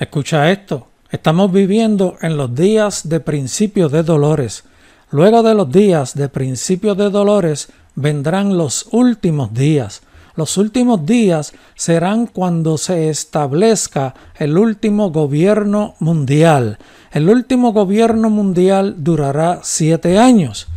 Escucha esto. Estamos viviendo en los días de principio de dolores. Luego de los días de principio de dolores vendrán los últimos días. Los últimos días serán cuando se establezca el último gobierno mundial. El último gobierno mundial durará siete años.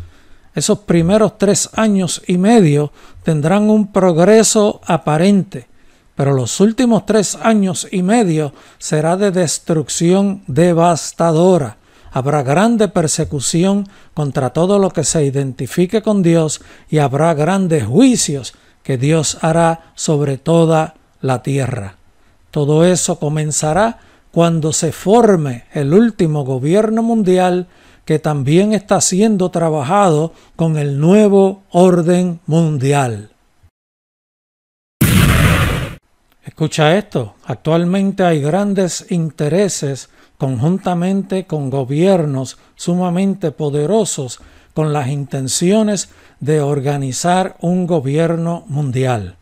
Esos primeros tres años y medio tendrán un progreso aparente pero los últimos tres años y medio será de destrucción devastadora. Habrá grande persecución contra todo lo que se identifique con Dios y habrá grandes juicios que Dios hará sobre toda la tierra. Todo eso comenzará cuando se forme el último gobierno mundial que también está siendo trabajado con el nuevo orden mundial. Escucha esto, actualmente hay grandes intereses conjuntamente con gobiernos sumamente poderosos con las intenciones de organizar un gobierno mundial.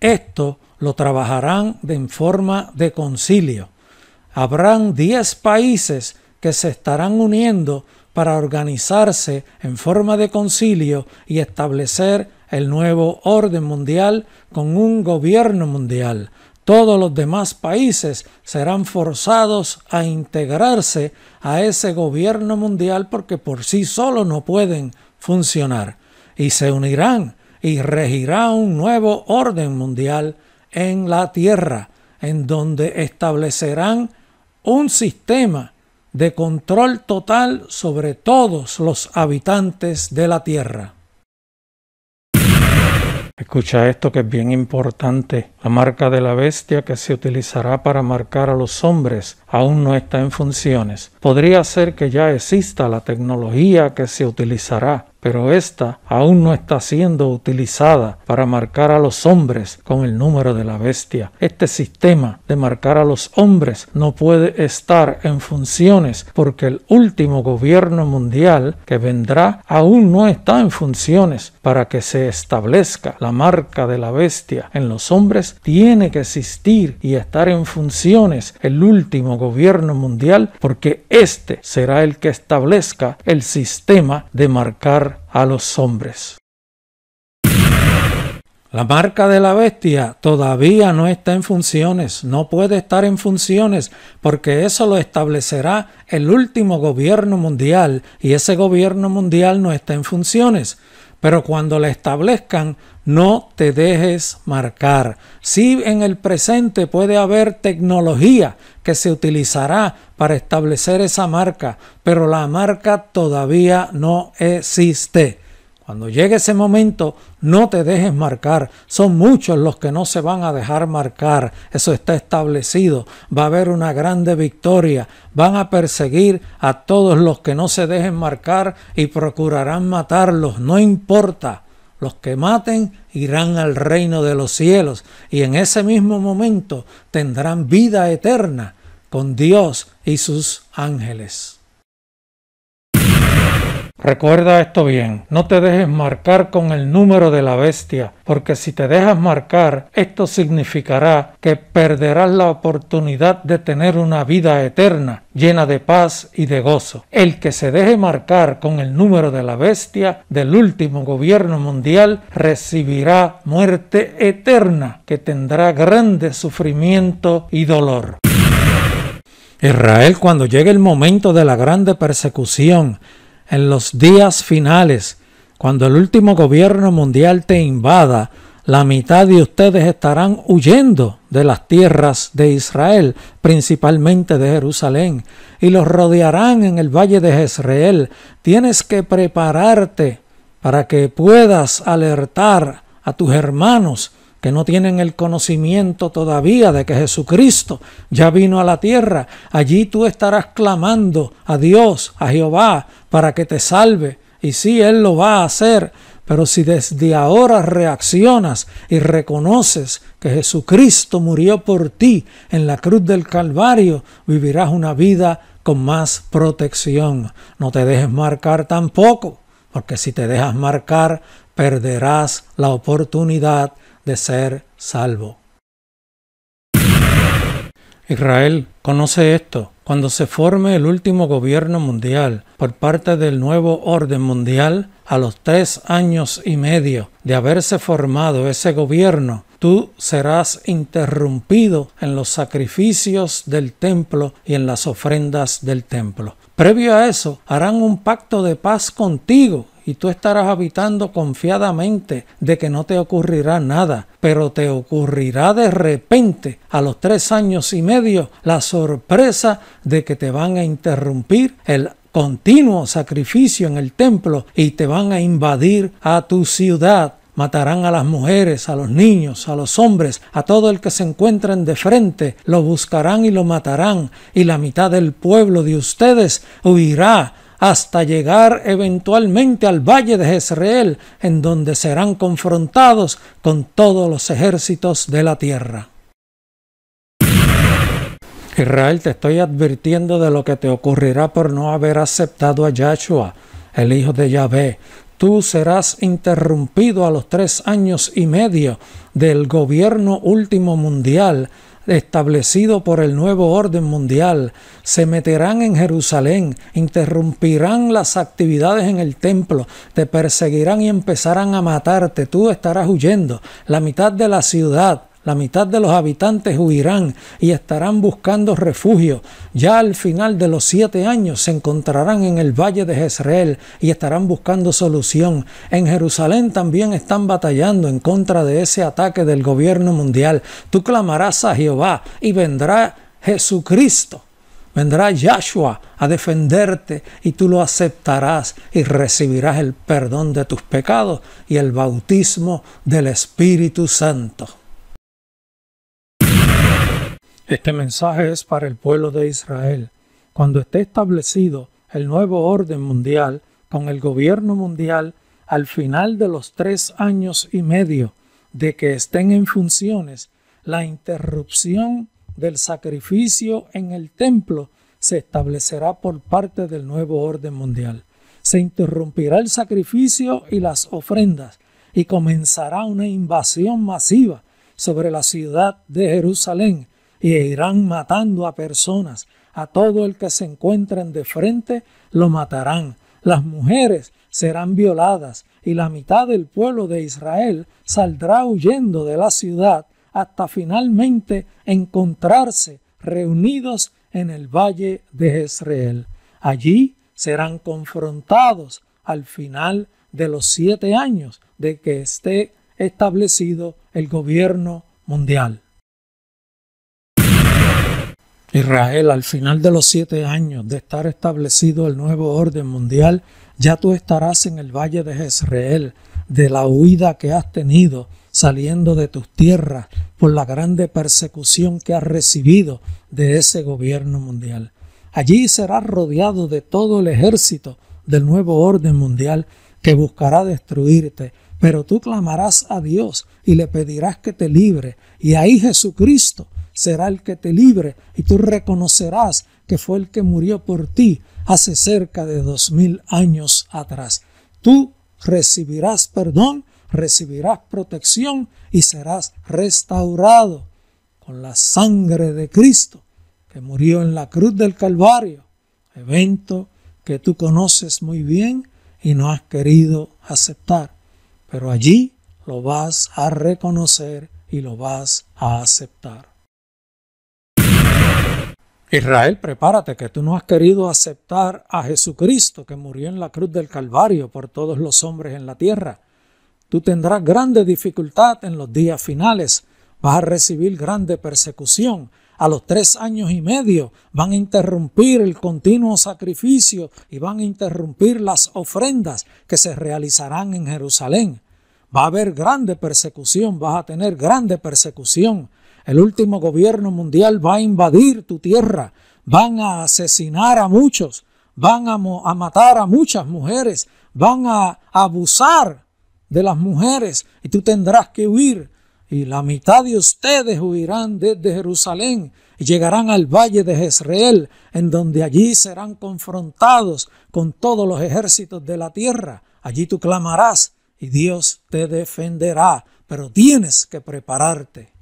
Esto lo trabajarán en forma de concilio. Habrán 10 países que se estarán uniendo para organizarse en forma de concilio y establecer el nuevo orden mundial con un gobierno mundial todos los demás países serán forzados a integrarse a ese gobierno mundial porque por sí solo no pueden funcionar y se unirán y regirá un nuevo orden mundial en la Tierra, en donde establecerán un sistema de control total sobre todos los habitantes de la Tierra. Escucha esto que es bien importante. La marca de la bestia que se utilizará para marcar a los hombres aún no está en funciones. Podría ser que ya exista la tecnología que se utilizará, pero esta aún no está siendo utilizada para marcar a los hombres con el número de la bestia. Este sistema de marcar a los hombres no puede estar en funciones porque el último gobierno mundial que vendrá aún no está en funciones para que se establezca la marca de la bestia en los hombres, tiene que existir y estar en funciones el último gobierno mundial, porque éste será el que establezca el sistema de marcar a los hombres. La marca de la bestia todavía no está en funciones, no puede estar en funciones porque eso lo establecerá el último gobierno mundial y ese gobierno mundial no está en funciones pero cuando la establezcan no te dejes marcar. Si sí, en el presente puede haber tecnología que se utilizará para establecer esa marca, pero la marca todavía no existe. Cuando llegue ese momento, no te dejes marcar. Son muchos los que no se van a dejar marcar. Eso está establecido. Va a haber una grande victoria. Van a perseguir a todos los que no se dejen marcar y procurarán matarlos. No importa. Los que maten irán al reino de los cielos y en ese mismo momento tendrán vida eterna con Dios y sus ángeles. Recuerda esto bien, no te dejes marcar con el número de la bestia, porque si te dejas marcar, esto significará que perderás la oportunidad de tener una vida eterna, llena de paz y de gozo. El que se deje marcar con el número de la bestia del último gobierno mundial recibirá muerte eterna, que tendrá grande sufrimiento y dolor. Israel cuando llegue el momento de la grande persecución, en los días finales, cuando el último gobierno mundial te invada, la mitad de ustedes estarán huyendo de las tierras de Israel, principalmente de Jerusalén, y los rodearán en el valle de Jezreel. Tienes que prepararte para que puedas alertar a tus hermanos que no tienen el conocimiento todavía de que Jesucristo ya vino a la tierra. Allí tú estarás clamando a Dios, a Jehová, para que te salve. Y sí, Él lo va a hacer. Pero si desde ahora reaccionas y reconoces que Jesucristo murió por ti en la cruz del Calvario, vivirás una vida con más protección. No te dejes marcar tampoco, porque si te dejas marcar, perderás la oportunidad de ser salvo. Israel conoce esto. Cuando se forme el último gobierno mundial por parte del nuevo orden mundial, a los tres años y medio de haberse formado ese gobierno, tú serás interrumpido en los sacrificios del templo y en las ofrendas del templo. Previo a eso, harán un pacto de paz contigo y tú estarás habitando confiadamente de que no te ocurrirá nada, pero te ocurrirá de repente a los tres años y medio la sorpresa de que te van a interrumpir el continuo sacrificio en el templo y te van a invadir a tu ciudad matarán a las mujeres, a los niños, a los hombres, a todo el que se encuentren de frente, lo buscarán y lo matarán, y la mitad del pueblo de ustedes huirá hasta llegar eventualmente al valle de Jezreel, en donde serán confrontados con todos los ejércitos de la tierra. Israel, te estoy advirtiendo de lo que te ocurrirá por no haber aceptado a Yahshua, el hijo de Yahvé. Tú serás interrumpido a los tres años y medio del gobierno último mundial establecido por el nuevo orden mundial, se meterán en Jerusalén, interrumpirán las actividades en el templo, te perseguirán y empezarán a matarte, tú estarás huyendo, la mitad de la ciudad la mitad de los habitantes huirán y estarán buscando refugio. Ya al final de los siete años se encontrarán en el valle de Jezreel y estarán buscando solución. En Jerusalén también están batallando en contra de ese ataque del gobierno mundial. Tú clamarás a Jehová y vendrá Jesucristo. Vendrá Yahshua a defenderte y tú lo aceptarás y recibirás el perdón de tus pecados y el bautismo del Espíritu Santo. Este mensaje es para el pueblo de Israel. Cuando esté establecido el nuevo orden mundial con el gobierno mundial al final de los tres años y medio de que estén en funciones, la interrupción del sacrificio en el templo se establecerá por parte del nuevo orden mundial. Se interrumpirá el sacrificio y las ofrendas y comenzará una invasión masiva sobre la ciudad de Jerusalén y irán matando a personas. A todo el que se encuentren de frente lo matarán. Las mujeres serán violadas y la mitad del pueblo de Israel saldrá huyendo de la ciudad hasta finalmente encontrarse reunidos en el valle de Israel. Allí serán confrontados al final de los siete años de que esté establecido el gobierno mundial. Israel, al final de los siete años de estar establecido el nuevo orden mundial, ya tú estarás en el valle de Jezreel, de la huida que has tenido saliendo de tus tierras por la grande persecución que has recibido de ese gobierno mundial. Allí serás rodeado de todo el ejército del nuevo orden mundial que buscará destruirte, pero tú clamarás a Dios y le pedirás que te libre, y ahí Jesucristo será el que te libre y tú reconocerás que fue el que murió por ti hace cerca de dos mil años atrás. Tú recibirás perdón, recibirás protección y serás restaurado con la sangre de Cristo que murió en la cruz del Calvario, evento que tú conoces muy bien y no has querido aceptar, pero allí lo vas a reconocer y lo vas a aceptar. Israel, prepárate, que tú no has querido aceptar a Jesucristo que murió en la cruz del Calvario por todos los hombres en la tierra. Tú tendrás grande dificultad en los días finales, vas a recibir grande persecución. A los tres años y medio van a interrumpir el continuo sacrificio y van a interrumpir las ofrendas que se realizarán en Jerusalén. Va a haber grande persecución, vas a tener grande persecución el último gobierno mundial va a invadir tu tierra, van a asesinar a muchos, van a, matar a muchas mujeres, van a abusar de las mujeres y tú tendrás que huir. Y la mitad de ustedes huirán desde Jerusalén y llegarán al valle de Jezreel, en donde allí serán confrontados con todos los ejércitos de la tierra. Allí tú clamarás y Dios te defenderá, pero tienes que prepararte.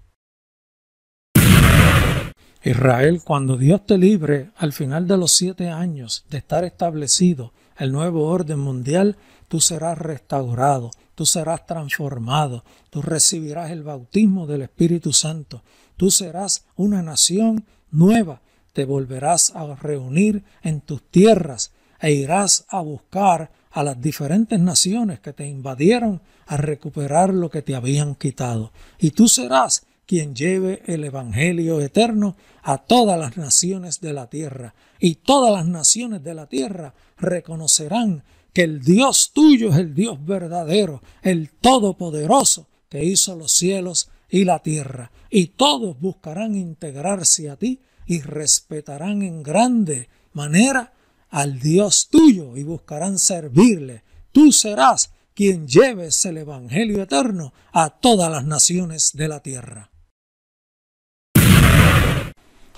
Israel, cuando Dios te libre al final de los siete años de estar establecido el nuevo orden mundial, tú serás restaurado, tú serás transformado, tú recibirás el bautismo del Espíritu Santo, tú serás una nación nueva, te volverás a reunir en tus tierras e irás a buscar a las diferentes naciones que te invadieron a recuperar lo que te habían quitado. Y tú serás quien lleve el Evangelio eterno a todas las naciones de la tierra. Y todas las naciones de la tierra reconocerán que el Dios tuyo es el Dios verdadero, el Todopoderoso que hizo los cielos y la tierra. Y todos buscarán integrarse a ti y respetarán en grande manera al Dios tuyo y buscarán servirle. Tú serás quien lleves el Evangelio eterno a todas las naciones de la tierra.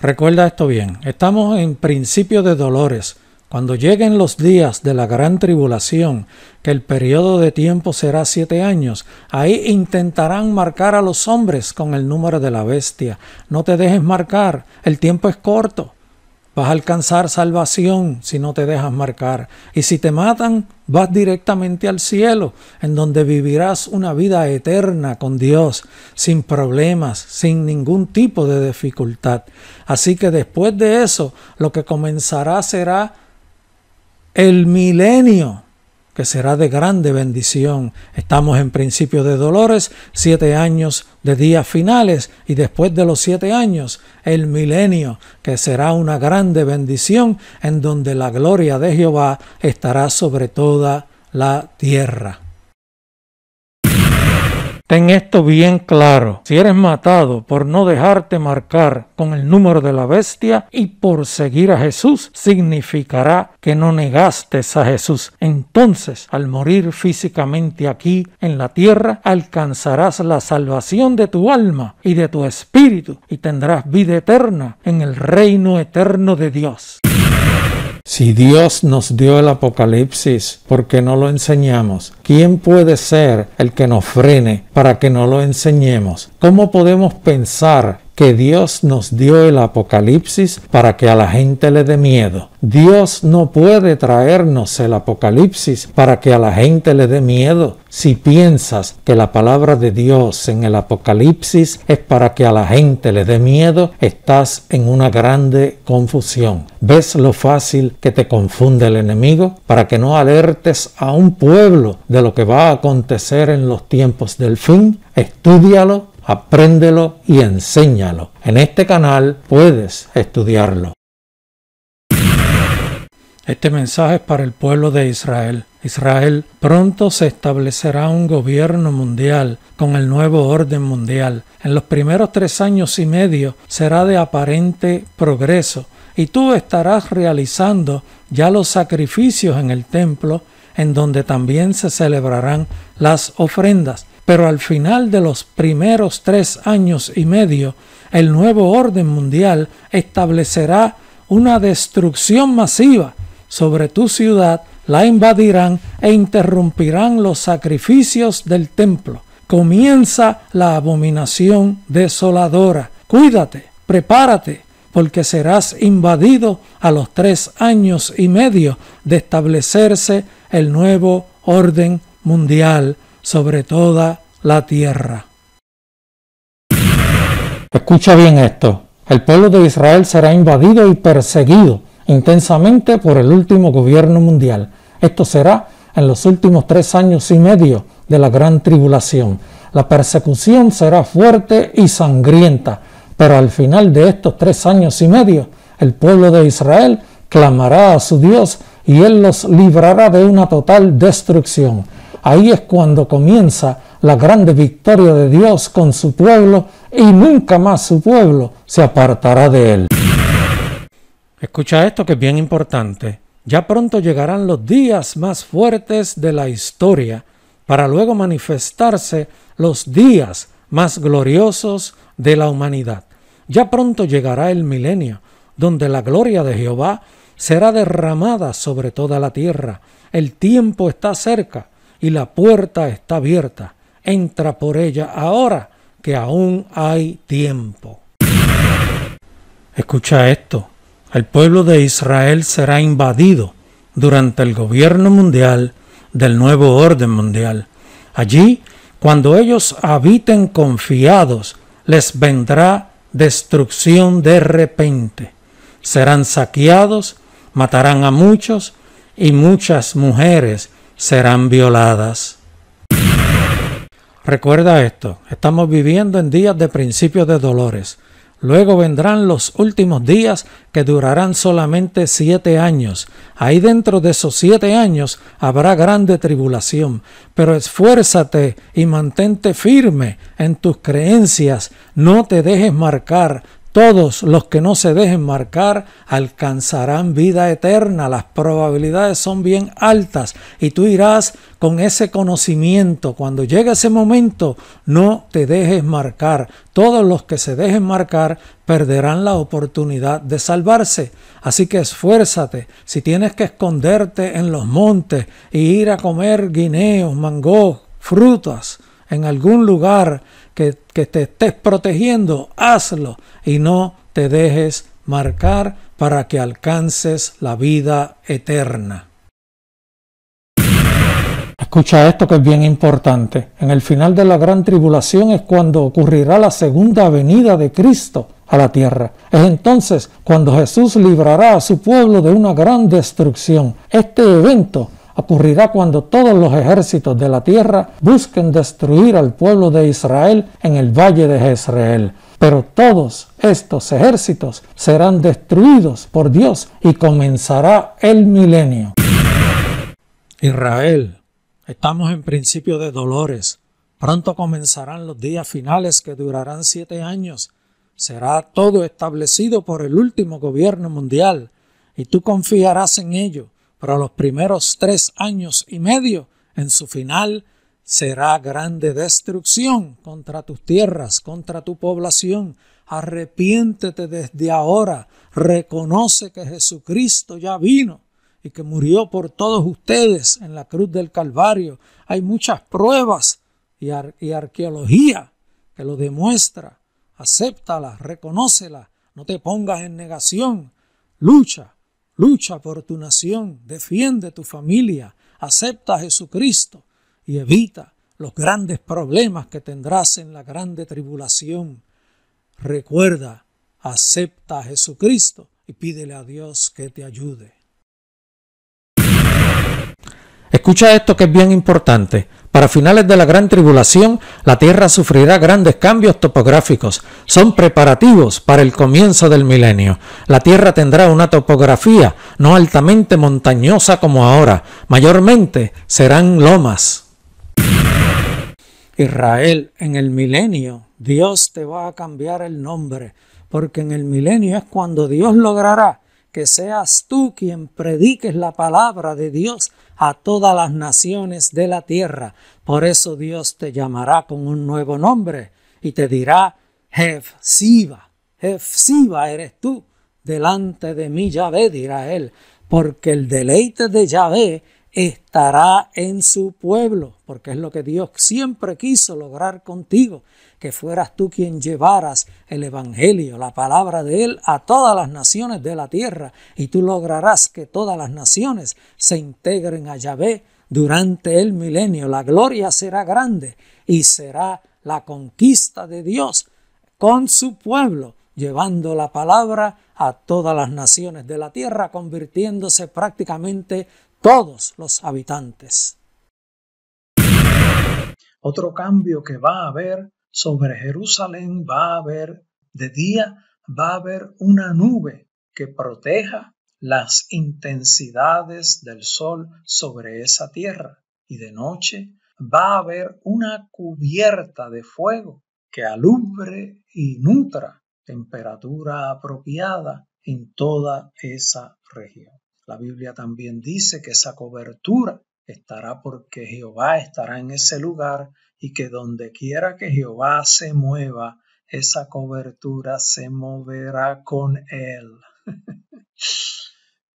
Recuerda esto bien, estamos en principio de dolores. Cuando lleguen los días de la gran tribulación, que el periodo de tiempo será siete años, ahí intentarán marcar a los hombres con el número de la bestia. No te dejes marcar, el tiempo es corto. Vas a alcanzar salvación si no te dejas marcar. Y si te matan, vas directamente al cielo, en donde vivirás una vida eterna con Dios, sin problemas, sin ningún tipo de dificultad. Así que después de eso, lo que comenzará será el milenio que será de grande bendición. Estamos en principio de dolores, siete años de días finales y después de los siete años, el milenio, que será una grande bendición en donde la gloria de Jehová estará sobre toda la tierra. Ten esto bien claro. Si eres matado por no dejarte marcar con el número de la bestia y por seguir a Jesús, significará que no negaste a Jesús. Entonces, al morir físicamente aquí en la tierra, alcanzarás la salvación de tu alma y de tu espíritu y tendrás vida eterna en el reino eterno de Dios. Si Dios nos dio el Apocalipsis, ¿por qué no lo enseñamos? ¿Quién puede ser el que nos frene para que no lo enseñemos? ¿Cómo podemos pensar que Dios nos dio el Apocalipsis para que a la gente le dé miedo. Dios no puede traernos el Apocalipsis para que a la gente le dé miedo. Si piensas que la palabra de Dios en el Apocalipsis es para que a la gente le dé miedo, estás en una grande confusión. ¿Ves lo fácil que te confunde el enemigo para que no alertes a un pueblo de lo que va a acontecer en los tiempos del fin? Estudialo apréndelo y enséñalo. En este canal puedes estudiarlo. Este mensaje es para el pueblo de Israel. Israel, pronto se establecerá un gobierno mundial con el nuevo orden mundial. En los primeros tres años y medio será de aparente progreso y tú estarás realizando ya los sacrificios en el templo en donde también se celebrarán las ofrendas pero al final de los primeros tres años y medio, el nuevo orden mundial establecerá una destrucción masiva sobre tu ciudad, la invadirán e interrumpirán los sacrificios del templo. Comienza la abominación desoladora. Cuídate, prepárate, porque serás invadido a los tres años y medio de establecerse el nuevo orden mundial sobre toda la tierra. Escucha bien esto. El pueblo de Israel será invadido y perseguido intensamente por el último gobierno mundial. Esto será en los últimos tres años y medio de la gran tribulación. La persecución será fuerte y sangrienta, pero al final de estos tres años y medio, el pueblo de Israel clamará a su Dios y Él los librará de una total destrucción. Ahí es cuando comienza la grande victoria de Dios con su pueblo y nunca más su pueblo se apartará de él. Escucha esto que es bien importante. Ya pronto llegarán los días más fuertes de la historia para luego manifestarse los días más gloriosos de la humanidad. Ya pronto llegará el milenio, donde la gloria de Jehová será derramada sobre toda la tierra. El tiempo está cerca y la puerta está abierta. Entra por ella ahora que aún hay tiempo. Escucha esto. El pueblo de Israel será invadido durante el gobierno mundial del nuevo orden mundial. Allí, cuando ellos habiten confiados, les vendrá destrucción de repente. Serán saqueados, matarán a muchos y muchas mujeres serán violadas. Recuerda esto, estamos viviendo en días de principio de dolores. Luego vendrán los últimos días que durarán solamente siete años. Ahí dentro de esos siete años habrá grande tribulación. Pero esfuérzate y mantente firme en tus creencias. No te dejes marcar todos los que no se dejen marcar alcanzarán vida eterna. Las probabilidades son bien altas y tú irás con ese conocimiento. Cuando llegue ese momento, no te dejes marcar. Todos los que se dejen marcar perderán la oportunidad de salvarse. Así que esfuérzate. Si tienes que esconderte en los montes e ir a comer guineos, mangos, frutas en algún lugar que, te estés protegiendo, hazlo y no te dejes marcar para que alcances la vida eterna. Escucha esto que es bien importante. En el final de la gran tribulación es cuando ocurrirá la segunda venida de Cristo a la tierra. Es entonces cuando Jesús librará a su pueblo de una gran destrucción. Este evento ocurrirá cuando todos los ejércitos de la tierra busquen destruir al pueblo de Israel en el valle de Jezreel. Pero todos estos ejércitos serán destruidos por Dios y comenzará el milenio. Israel, estamos en principio de dolores. Pronto comenzarán los días finales que durarán siete años. Será todo establecido por el último gobierno mundial y tú confiarás en ello para los primeros tres años y medio, en su final, será grande destrucción contra tus tierras, contra tu población. Arrepiéntete desde ahora, reconoce que Jesucristo ya vino y que murió por todos ustedes en la cruz del Calvario. Hay muchas pruebas y, arqueología que lo demuestra. Acéptala, reconócela, no te pongas en negación, lucha Lucha por tu nación, defiende tu familia, acepta a Jesucristo y evita los grandes problemas que tendrás en la grande tribulación. Recuerda, acepta a Jesucristo y pídele a Dios que te ayude. Escucha esto que es bien importante. Para finales de la gran tribulación, la Tierra sufrirá grandes cambios topográficos. Son preparativos para el comienzo del milenio. La Tierra tendrá una topografía no altamente montañosa como ahora. Mayormente serán lomas. Israel, en el milenio, Dios te va a cambiar el nombre, porque en el milenio es cuando Dios logrará que seas tú quien prediques la palabra de Dios a todas las naciones de la tierra. Por eso Dios te llamará con un nuevo nombre y te dirá, Jef Jefsiba eres tú, delante de mí Yahvé, dirá él, porque el deleite de Yahvé estará en su pueblo, porque es lo que Dios siempre quiso lograr contigo, que fueras tú quien llevaras el Evangelio, la palabra de Él, a todas las naciones de la tierra, y tú lograrás que todas las naciones se integren a Yahvé durante el milenio. La gloria será grande y será la conquista de Dios con su pueblo, llevando la palabra a todas las naciones de la tierra, convirtiéndose prácticamente todos los habitantes. Otro cambio que va a haber sobre Jerusalén va a haber, de día va a haber una nube que proteja las intensidades del sol sobre esa tierra y de noche va a haber una cubierta de fuego que alumbre y nutra temperatura apropiada en toda esa región. La Biblia también dice que esa cobertura estará porque Jehová estará en ese lugar y que donde quiera que Jehová se mueva, esa cobertura se moverá con él.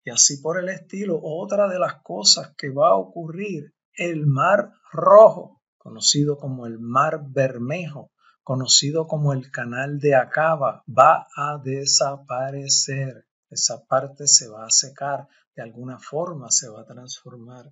y así por el estilo, otra de las cosas que va a ocurrir, el mar rojo, conocido como el mar bermejo, conocido como el canal de Acaba, va a desaparecer. Esa parte se va a secar, de alguna forma se va a transformar.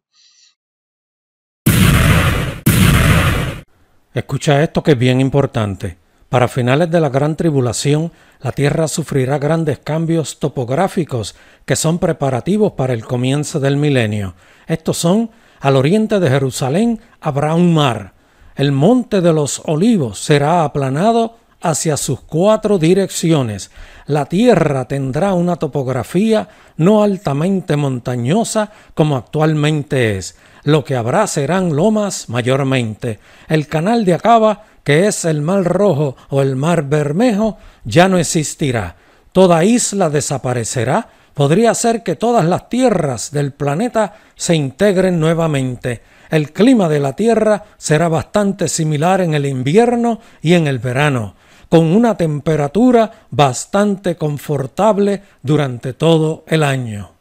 Escucha esto que es bien importante. Para finales de la gran tribulación, la Tierra sufrirá grandes cambios topográficos que son preparativos para el comienzo del milenio. Estos son, al oriente de Jerusalén habrá un mar, el monte de los olivos será aplanado hacia sus cuatro direcciones. La Tierra tendrá una topografía no altamente montañosa como actualmente es. Lo que habrá serán lomas mayormente. El canal de Acaba, que es el Mar Rojo o el Mar Bermejo, ya no existirá. Toda isla desaparecerá. Podría ser que todas las tierras del planeta se integren nuevamente. El clima de la Tierra será bastante similar en el invierno y en el verano con una temperatura bastante confortable durante todo el año.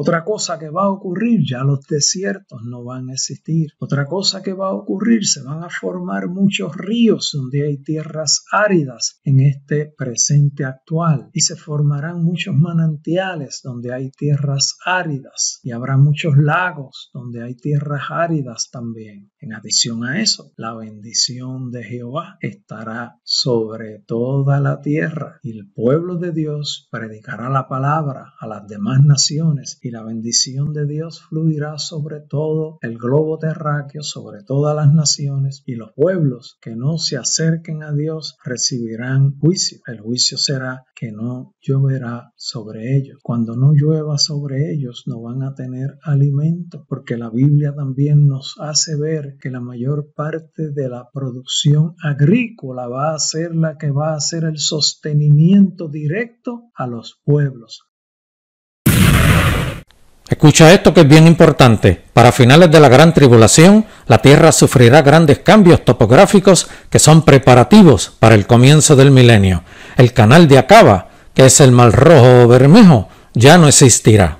Otra cosa que va a ocurrir, ya los desiertos no van a existir. Otra cosa que va a ocurrir, se van a formar muchos ríos donde hay tierras áridas en este presente actual. Y se formarán muchos manantiales donde hay tierras áridas. Y habrá muchos lagos donde hay tierras áridas también. En adición a eso, la bendición de Jehová estará sobre toda la tierra. Y el pueblo de Dios predicará la palabra a las demás naciones y la bendición de Dios fluirá sobre todo el globo terráqueo, sobre todas las naciones y los pueblos que no se acerquen a Dios recibirán juicio. El juicio será que no lloverá sobre ellos. Cuando no llueva sobre ellos no van a tener alimento porque la Biblia también nos hace ver que la mayor parte de la producción agrícola va a ser la que va a ser el sostenimiento directo a los pueblos. Escucha esto que es bien importante. Para finales de la gran tribulación, la Tierra sufrirá grandes cambios topográficos que son preparativos para el comienzo del milenio. El canal de Acaba, que es el mar rojo o bermejo, ya no existirá.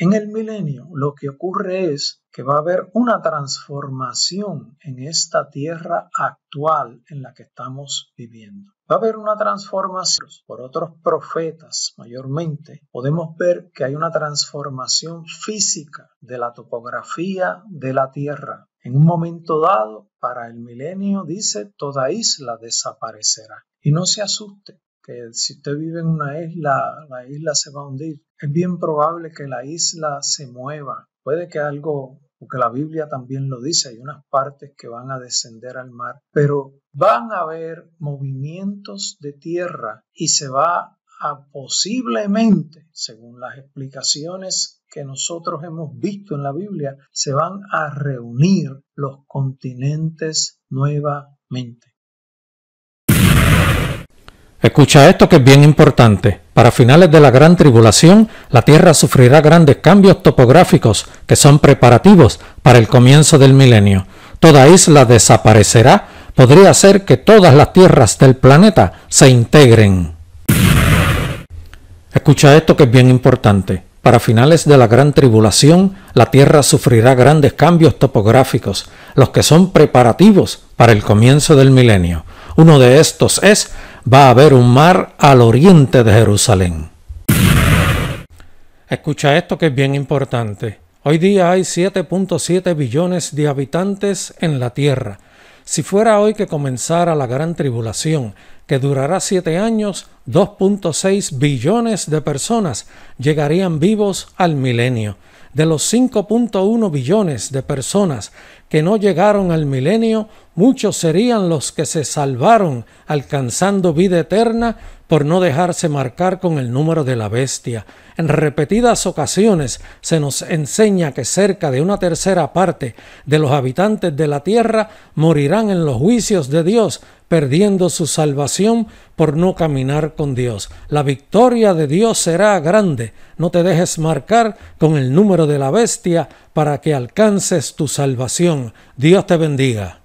En el milenio lo que ocurre es que va a haber una transformación en esta tierra actual en la que estamos viviendo. Va a haber una transformación por otros profetas mayormente. Podemos ver que hay una transformación física de la topografía de la tierra. En un momento dado, para el milenio, dice, toda isla desaparecerá. Y no se asuste, que si usted vive en una isla, la isla se va a hundir. Es bien probable que la isla se mueva, puede que algo porque la Biblia también lo dice, hay unas partes que van a descender al mar, pero van a haber movimientos de tierra y se va a posiblemente, según las explicaciones que nosotros hemos visto en la Biblia, se van a reunir los continentes nuevamente. Escucha esto que es bien importante. Para finales de la gran tribulación, la Tierra sufrirá grandes cambios topográficos que son preparativos para el comienzo del milenio. Toda isla desaparecerá. Podría ser que todas las tierras del planeta se integren. Escucha esto que es bien importante. Para finales de la gran tribulación, la Tierra sufrirá grandes cambios topográficos, los que son preparativos para el comienzo del milenio. Uno de estos es va a haber un mar al oriente de Jerusalén. Escucha esto que es bien importante. Hoy día hay 7.7 billones de habitantes en la Tierra. Si fuera hoy que comenzara la gran tribulación, que durará siete años, 2.6 billones de personas llegarían vivos al milenio. De los 5.1 billones de personas que no llegaron al milenio, muchos serían los que se salvaron alcanzando vida eterna por no dejarse marcar con el número de la bestia. En repetidas ocasiones se nos enseña que cerca de una tercera parte de los habitantes de la tierra morirán en los juicios de Dios perdiendo su salvación por no caminar con Dios. La victoria de Dios será grande. No te dejes marcar con el número de la bestia para que alcances tu salvación. Dios te bendiga.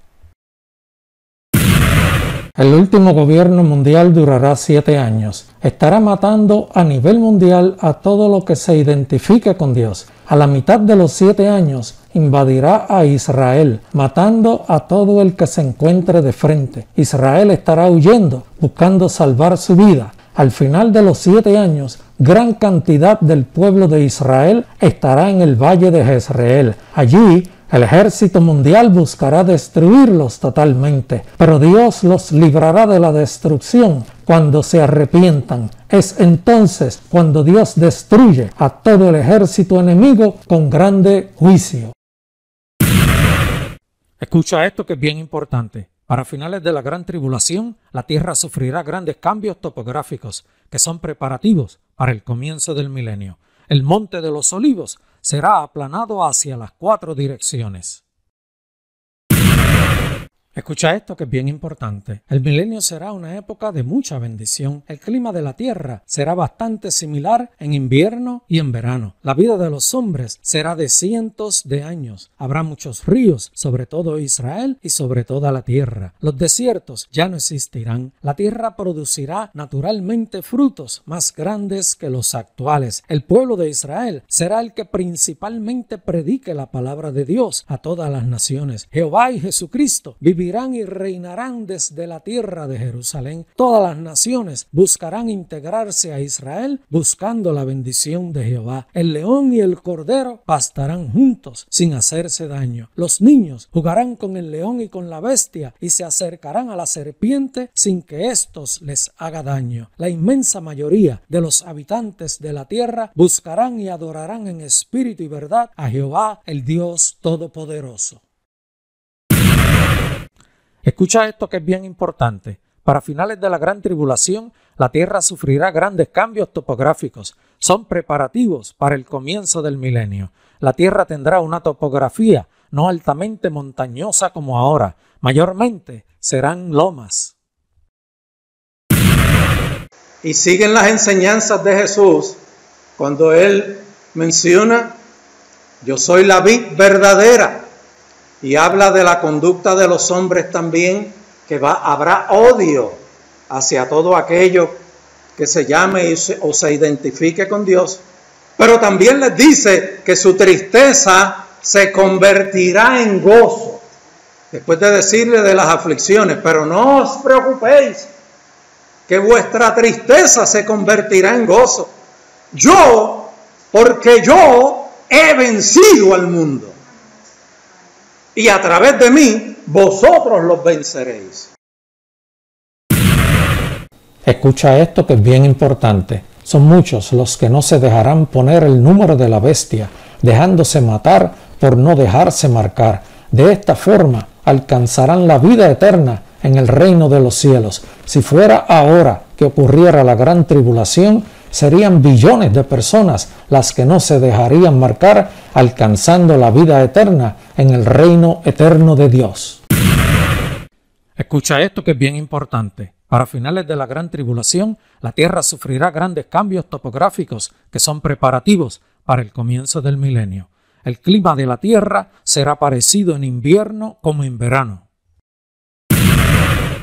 El último gobierno mundial durará siete años. Estará matando a nivel mundial a todo lo que se identifique con Dios. A la mitad de los siete años, invadirá a Israel, matando a todo el que se encuentre de frente. Israel estará huyendo, buscando salvar su vida. Al final de los siete años, gran cantidad del pueblo de Israel estará en el valle de Jezreel. Allí el ejército mundial buscará destruirlos totalmente, pero Dios los librará de la destrucción cuando se arrepientan. Es entonces cuando Dios destruye a todo el ejército enemigo con grande juicio. Escucha esto que es bien importante. Para finales de la gran tribulación, la Tierra sufrirá grandes cambios topográficos que son preparativos para el comienzo del milenio. El monte de los olivos será aplanado hacia las cuatro direcciones. Escucha esto que es bien importante. El milenio será una época de mucha bendición. El clima de la tierra será bastante similar en invierno y en verano. La vida de los hombres será de cientos de años. Habrá muchos ríos, sobre todo Israel y sobre toda la tierra. Los desiertos ya no existirán. La tierra producirá naturalmente frutos más grandes que los actuales. El pueblo de Israel será el que principalmente predique la palabra de Dios a todas las naciones. Jehová y Jesucristo vivirán y reinarán desde la tierra de Jerusalén. Todas las naciones buscarán integrarse a Israel buscando la bendición de Jehová. El león y el cordero pastarán juntos sin hacerse daño. Los niños jugarán con el león y con la bestia y se acercarán a la serpiente sin que éstos les haga daño. La inmensa mayoría de los habitantes de la tierra buscarán y adorarán en espíritu y verdad a Jehová, el Dios Todopoderoso. Escucha esto que es bien importante. Para finales de la gran tribulación, la Tierra sufrirá grandes cambios topográficos. Son preparativos para el comienzo del milenio. La Tierra tendrá una topografía no altamente montañosa como ahora. Mayormente serán lomas. Y siguen las enseñanzas de Jesús cuando él menciona, yo soy la vid verdadera y habla de la conducta de los hombres también, que habrá odio hacia todo aquello que se llame o se identifique con Dios. Pero también les dice que su tristeza se convertirá en gozo. Después de decirle de las aflicciones, pero no os preocupéis, que vuestra tristeza se convertirá en gozo. Yo, porque yo he vencido al mundo y a través de mí vosotros los venceréis. Escucha esto que es bien importante. Son muchos los que no se dejarán poner el número de la bestia, dejándose matar por no dejarse marcar. De esta forma alcanzarán la vida eterna en el reino de los cielos. Si fuera ahora que ocurriera la gran tribulación, serían billones de personas las que no se dejarían marcar alcanzando la vida eterna en el reino eterno de Dios. Escucha esto que es bien importante. Para finales de la gran tribulación, la Tierra sufrirá grandes cambios topográficos que son preparativos para el comienzo del milenio. El clima de la Tierra será parecido en invierno como en verano.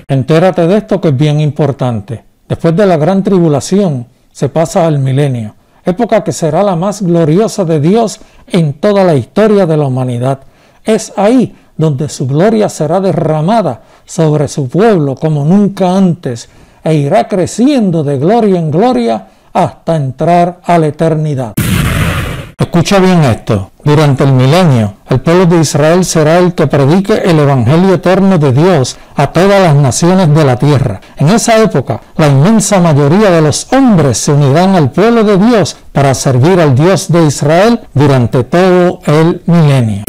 Entérate de esto que es bien importante. Después de la gran tribulación, se pasa al milenio, época que será la más gloriosa de Dios en toda la historia de la humanidad. Es ahí donde su gloria será derramada sobre su pueblo como nunca antes e irá creciendo de gloria en gloria hasta entrar a la eternidad. Escucha bien esto. Durante el milenio, el pueblo de Israel será el que predique el Evangelio eterno de Dios a todas las naciones de la tierra. En esa época, la inmensa mayoría de los hombres se unirán al pueblo de Dios para servir al Dios de Israel durante todo el milenio.